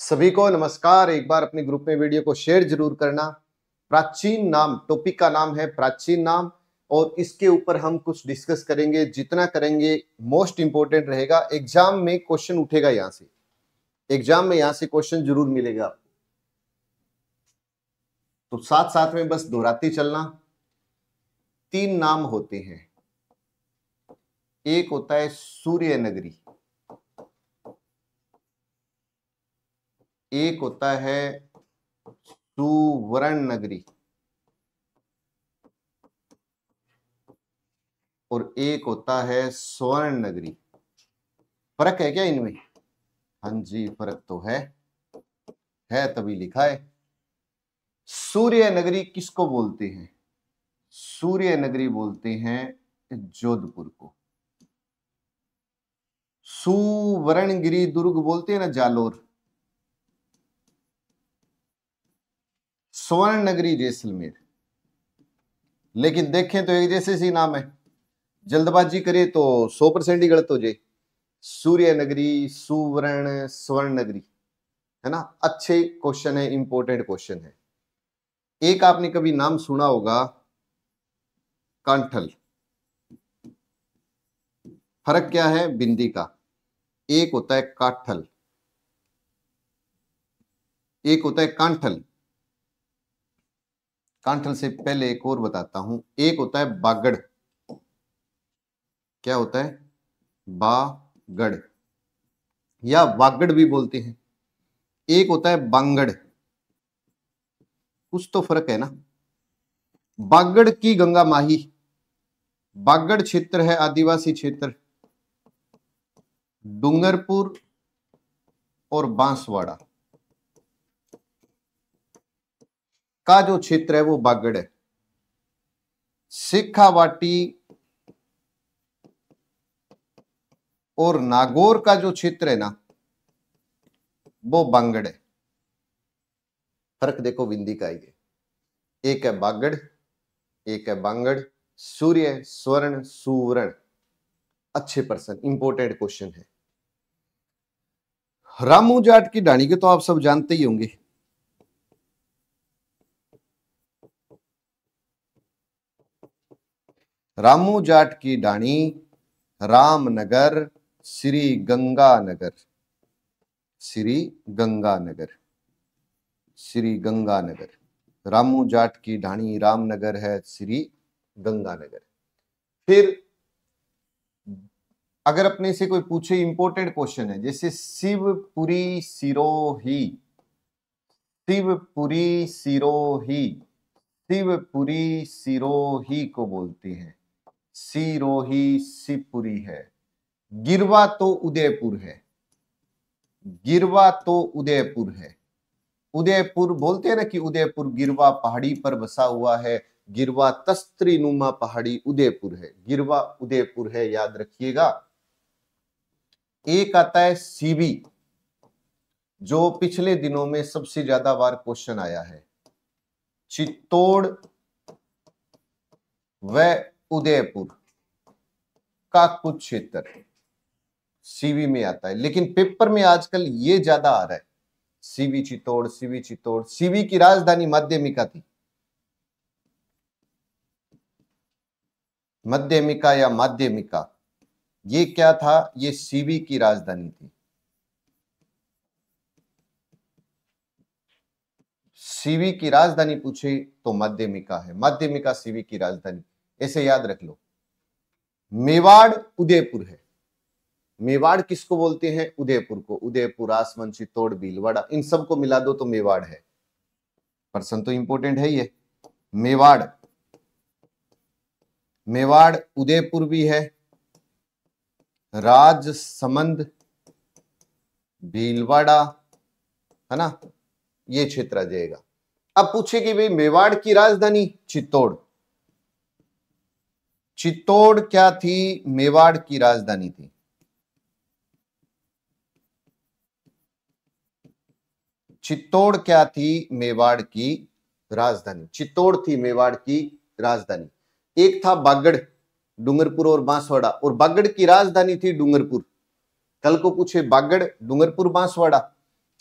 सभी को नमस्कार एक बार अपने ग्रुप में वीडियो को शेयर जरूर करना प्राचीन नाम टॉपिक का नाम है प्राचीन नाम और इसके ऊपर हम कुछ डिस्कस करेंगे जितना करेंगे मोस्ट इंपॉर्टेंट रहेगा एग्जाम में क्वेश्चन उठेगा यहां से एग्जाम में यहां से क्वेश्चन जरूर मिलेगा आपको तो साथ साथ में बस दोहराते चलना तीन नाम होते हैं एक होता है सूर्य नगरी एक होता है सुवर्ण नगरी और एक होता है स्वर्ण नगरी फर्क है क्या इनमें हां जी फर्क तो है है तभी लिखा है सूर्य नगरी किसको बोलते हैं सूर्य नगरी बोलते हैं जोधपुर को सुवर्णगिरी दुर्ग बोलते हैं ना जालोर स्वर्ण नगरी जैसलमेर लेकिन देखें तो एक जैसे सी नाम है जल्दबाजी करे तो सौ परसेंट ही गलत हो जाए सूर्य नगरी सुवर्ण स्वर्ण नगरी है ना अच्छे क्वेश्चन है इंपॉर्टेंट क्वेश्चन है एक आपने कभी नाम सुना होगा कांठल फर्क क्या है बिंदी का एक होता है काठल एक होता है कांठल कांठल से पहले एक और बताता हूं एक होता है बागड़ क्या होता है बागड़ या वागड़ भी बोलते हैं एक होता है बांगड़ कुछ तो फर्क है ना बागड़ की गंगा माही बागड़ क्षेत्र है आदिवासी क्षेत्र डूंगरपुर और बांसवाड़ा का जो क्षेत्र है वो बागड़ है सिखावाटी और नागौर का जो क्षेत्र है ना वो बांगड़ है फर्क देखो विंदी का ये एक है बागड़ एक है बांगड़ सूर्य स्वर्ण सुवर्ण अच्छे पर्सन इंपोर्टेंट क्वेश्चन है रामू जाट की डाणी के तो आप सब जानते ही होंगे रामू जाट की डाणी रामनगर श्री गंगानगर श्री गंगानगर श्री गंगानगर रामू जाट की ढाणी रामनगर है श्री गंगानगर फिर अगर अपने से कोई पूछे इंपोर्टेंट क्वेश्चन है जैसे शिवपुरी सिरोही शिवपुरी सिरोही शिवपुरी सिरोही को बोलते हैं सिरोही शिवपुरी है गिरवा तो उदयपुर है गिरवा तो उदयपुर है उदयपुर बोलते हैं ना कि उदयपुर गिरवा पहाड़ी पर बसा हुआ है गिरवा तस्त्री नुमा पहाड़ी उदयपुर है गिरवा उदयपुर है याद रखिएगा एक आता है सीबी जो पिछले दिनों में सबसे ज्यादा बार क्वेश्चन आया है चित्तौड़ व उदयपुर का कुछ क्षेत्र सीवी में आता है लेकिन पेपर में आजकल ये ज्यादा आ रहा है सीवी चित्तौड़ सीवी चित्तौड़ सीवी की राजधानी माध्यमिका थी मध्यमिका या माध्यमिका ये क्या था ये सीवी की राजधानी थी सीवी की राजधानी पूछे तो माध्यमिका है माध्यमिका सीवी की राजधानी ऐसे याद रख लो मेवाड़ उदयपुर है मेवाड़ किसको बोलते हैं उदयपुर को उदयपुर आसमन चित्तौड़ भीलवाड़ा इन सबको मिला दो तो मेवाड़ है पर्सन तो इंपोर्टेंट है ये मेवाड़ मेवाड़ उदयपुर भी है राजसमंद भीलवाड़ा है ना ये क्षेत्र आ जाएगा अब पूछे कि भाई मेवाड़ की राजधानी चित्तौड़ चित्तौड़ क्या थी मेवाड़ की राजधानी थी चित्तौड़ क्या थी मेवाड़ की राजधानी चित्तौड़ थी मेवाड़ की राजधानी एक था बागड़ डूंगरपुर और बांसवाड़ा और बागड़ की राजधानी थी डूंगरपुर कल को पूछे बागड़ डूंगरपुर बांसवाड़ा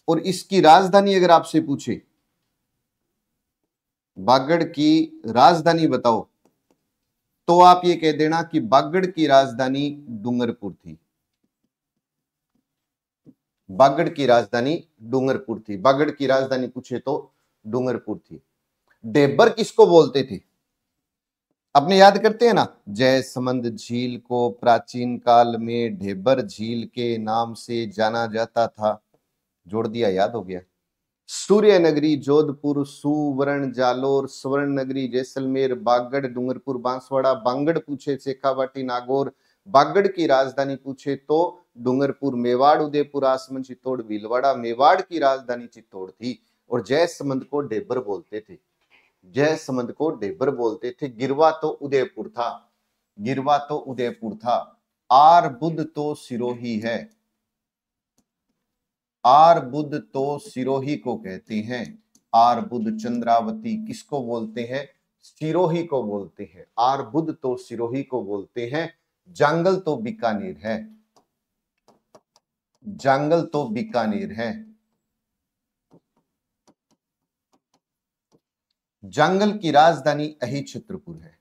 और इसकी राजधानी अगर आपसे पूछे बागड़ की राजधानी बताओ तो आप ये कह देना कि बागड़ की राजधानी डूंगरपुर थी बागड़ की राजधानी डूंगरपुर थी बागड़ की राजधानी पूछे तो डूंगरपुर थी डेबर किसको बोलते थे अपने याद करते हैं ना जय समंद झील को प्राचीन काल में ढेबर झील के नाम से जाना जाता था जोड़ दिया याद हो गया सूर्य नगरी जोधपुर सुवर्ण जालोर स्वर्ण नगरी जैसलमेर बागड़ डूंगरपुर बांसवाड़ा बांगड़ पूछे शेखावाटी नागौर बागड़ की राजधानी पूछे तो डूंगरपुर मेवाड़ उदयपुर आसमन चित्तौड़ भीलवाड़ा मेवाड़ की राजधानी चित्तौड़ थी और जयसमंद को डेबर बोलते थे जयसमंद को डेबर बोलते थे गिरवा तो उदयपुर था गिरवा तो उदयपुर था आर बुद्ध तो सिरोही है आर बुद्ध तो सिरोही को कहते हैं आर बुद्ध चंद्रावती किसको बोलते हैं सिरोही को बोलते हैं आर बुद्ध तो सिरोही को बोलते हैं जंगल तो बीकानेर है जंगल तो बीकानेर है जंगल की राजधानी अही छत्रपुर है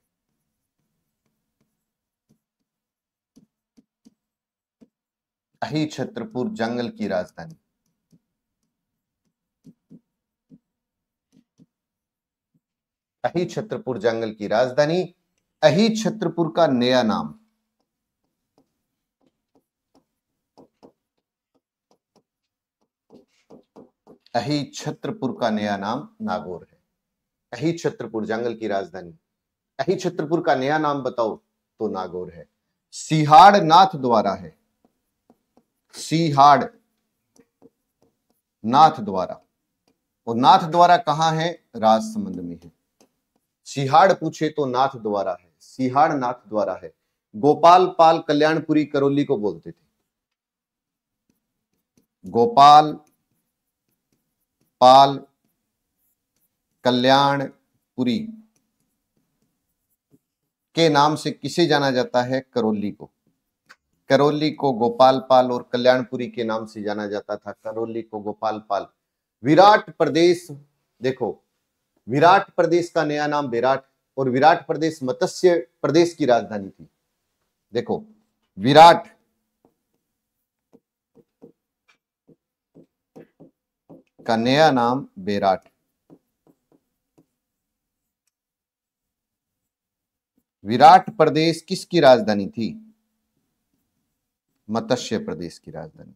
अही छत्रपुर जंगल की राजधानी अहि छत्रपुर जंगल की राजधानी अहि छत्रपुर का नया नाम अहि छत्रपुर का नया नाम नागौर है अहि छत्रपुर जंगल की राजधानी अहि छत्रपुर का नया नाम बताओ तो नागौर है सिहाड़ नाथ द्वारा है सिहाड़ नाथ द्वारा और नाथ द्वारा कहां है राजसमंद में है सिहाड़ पूछे तो नाथ द्वारा है सिहाड़ नाथ द्वारा है गोपाल पाल कल्याणपुरी करौली को बोलते थे गोपाल पाल कल्याणपुरी के नाम से किसे जाना जाता है करौली को करौली को गोपाल पाल और कल्याणपुरी के नाम से जाना जाता था करौली को गोपाल पाल विराट प्रदेश देखो विराट प्रदेश का नया नाम विराट और विराट प्रदेश मत्स्य प्रदेश की राजधानी थी देखो विराट का नया नाम विराट विराट प्रदेश किसकी राजधानी थी मत्स्य प्रदेश की राजधानी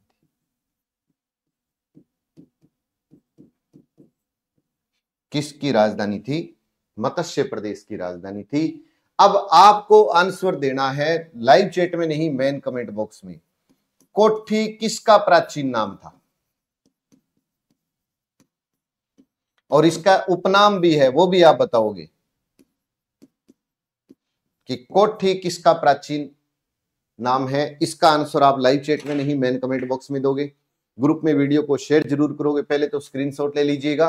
किसकी राजधानी थी मत्स्य प्रदेश की राजधानी थी अब आपको आंसर देना है लाइव चैट में नहीं मेन कमेंट बॉक्स में कोठी किसका प्राचीन नाम था और इसका उपनाम भी है वो भी आप बताओगे कि कोठी किसका प्राचीन नाम है इसका आंसर आप लाइव चैट में नहीं मेन कमेंट बॉक्स में दोगे ग्रुप में वीडियो को शेयर जरूर करोगे पहले तो स्क्रीनशॉट ले लीजिएगा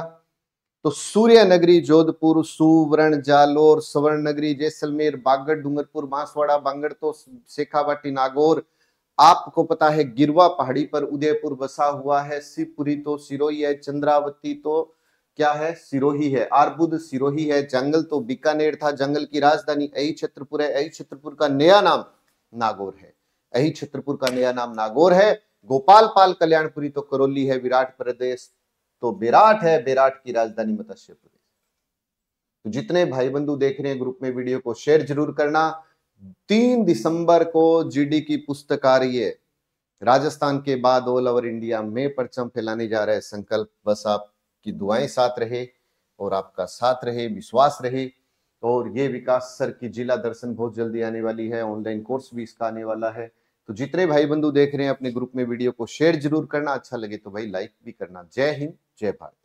तो सूर्य नगरी जोधपुर सुवर्ण जालोर सवर्ण नगरी जैसलमेर बागड़ डूंगरपुर बांसवाड़ा तो शेखावाटी नागौर आपको पता है गिरवा पहाड़ी पर उदयपुर बसा हुआ है शिवपुरी तो सिरोही है चंद्रावती तो क्या है सिरोही है आरबुद सिरोही है जंगल तो बीकानेर था जंगल की राजधानी अही छत्रपुर है अही छत्रपुर का नया नाम नागौर है अही छत्रपुर का नया नाम नागौर है गोपाल पाल कल्याणपुरी तो करौली है विराट प्रदेश तो विराट है विराट की राजधानी मत्स्य प्रदेश तो जितने भाई बंधु देख रहे हैं ग्रुप में वीडियो को शेयर जरूर करना तीन दिसंबर को जीडी की पुस्तकारी है राजस्थान के बाद ऑल ओवर इंडिया में परचम फैलाने जा रहे संकल्प बस आपकी दुआएं साथ रहे और आपका साथ रहे विश्वास रहे और ये विकास सर की जिला दर्शन बहुत जल्दी आने वाली है ऑनलाइन कोर्स भी इसका आने वाला है तो जितने भाई बंधु देख रहे हैं अपने ग्रुप में वीडियो को शेयर जरूर करना अच्छा लगे तो भाई लाइक भी करना जय हिंद जय भारत